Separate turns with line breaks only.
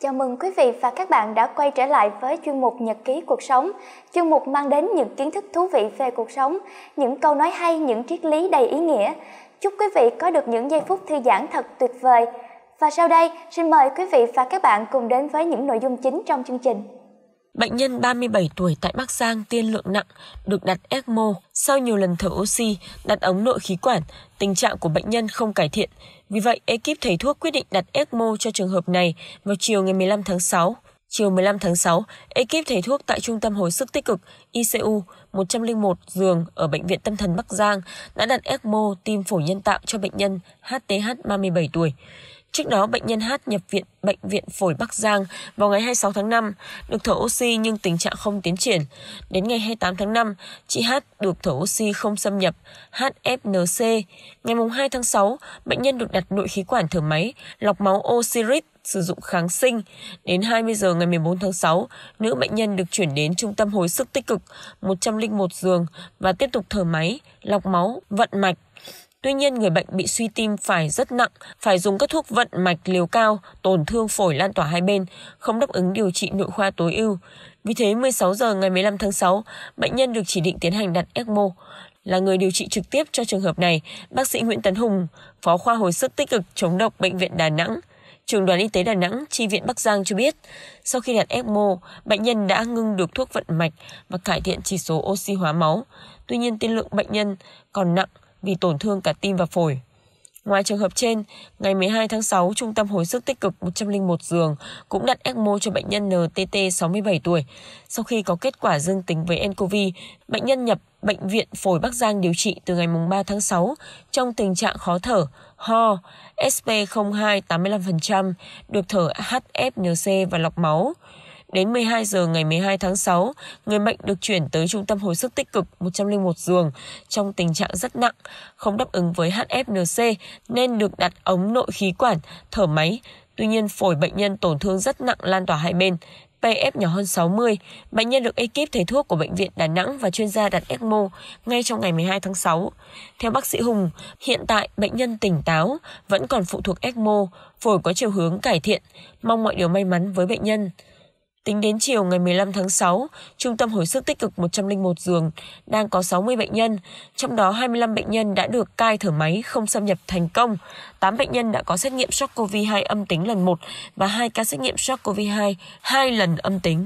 Chào mừng quý vị và các bạn đã quay trở lại với chuyên mục Nhật ký cuộc sống. Chuyên mục mang đến những kiến thức thú vị về cuộc sống, những câu nói hay, những triết lý đầy ý nghĩa. Chúc quý vị có được những giây phút thư giãn thật tuyệt vời. Và sau đây, xin mời quý vị và các bạn cùng đến với những nội dung chính trong chương trình.
Bệnh nhân 37 tuổi tại Bắc Giang tiên lượng nặng, được đặt ECMO. Sau nhiều lần thở oxy, đặt ống nội khí quản, tình trạng của bệnh nhân không cải thiện. Vì vậy, ekip thầy thuốc quyết định đặt ECMO cho trường hợp này vào chiều ngày 15 tháng 6. Chiều 15 tháng 6, ekip thầy thuốc tại Trung tâm Hồi sức tích cực ICU 101 giường ở Bệnh viện Tâm thần Bắc Giang đã đặt ECMO tim phổi nhân tạo cho bệnh nhân HTH 37 tuổi. Trước đó, bệnh nhân H nhập viện Bệnh viện Phổi Bắc Giang vào ngày 26 tháng 5, được thở oxy nhưng tình trạng không tiến triển. Đến ngày 28 tháng 5, chị H được thở oxy không xâm nhập HFNC. Ngày 2 tháng 6, bệnh nhân được đặt nội khí quản thở máy, lọc máu Osiris sử dụng kháng sinh. Đến 20 giờ ngày 14 tháng 6, nữ bệnh nhân được chuyển đến trung tâm hồi sức tích cực 101 giường và tiếp tục thở máy, lọc máu, vận mạch. Tuy nhiên, người bệnh bị suy tim phải rất nặng, phải dùng các thuốc vận mạch liều cao, tổn thương phổi lan tỏa hai bên, không đáp ứng điều trị nội khoa tối ưu. Vì thế, 16 giờ ngày 15 tháng 6, bệnh nhân được chỉ định tiến hành đặt ECMO. Là người điều trị trực tiếp cho trường hợp này, bác sĩ Nguyễn Tấn Hùng, phó khoa hồi sức tích cực chống độc Bệnh viện Đà Nẵng, Trường đoàn Y tế Đà Nẵng, Tri viện Bắc Giang cho biết, sau khi đặt ECMO, bệnh nhân đã ngưng được thuốc vận mạch và cải thiện chỉ số oxy hóa máu. Tuy nhiên, tiên lượng bệnh nhân còn nặng vì tổn thương cả tim và phổi. Ngoài trường hợp trên, ngày 12 tháng 6, Trung tâm Hồi sức tích cực 101 giường cũng đặt ECMO cho bệnh nhân NTT 67 tuổi. Sau khi có kết quả dương tính với nCoV, bệnh nhân nhập Bệnh viện Phổi Bắc Giang điều trị từ ngày 3 tháng 6 trong tình trạng khó thở, ho, SP02 85%, được thở HFNC và lọc máu. Đến 12 giờ ngày 12 tháng 6, người bệnh được chuyển tới trung tâm hồi sức tích cực 101 giường trong tình trạng rất nặng, không đáp ứng với HFNC nên được đặt ống nội khí quản, thở máy. Tuy nhiên, phổi bệnh nhân tổn thương rất nặng lan tỏa hai bên. PF nhỏ hơn 60. Bệnh nhân được ekip thầy thuốc của Bệnh viện Đà Nẵng và chuyên gia đặt ECMO ngay trong ngày 12 tháng 6. Theo bác sĩ Hùng, hiện tại bệnh nhân tỉnh táo, vẫn còn phụ thuộc ECMO, phổi có chiều hướng cải thiện. Mong mọi điều may mắn với bệnh nhân. Tính đến chiều ngày 15 tháng 6, Trung tâm Hồi sức tích cực 101 giường đang có 60 bệnh nhân, trong đó 25 bệnh nhân đã được cai thở máy không xâm nhập thành công, 8 bệnh nhân đã có xét nghiệm SARS-CoV-2 âm tính lần 1 và 2 ca xét nghiệm SARS-CoV-2 2 lần âm tính.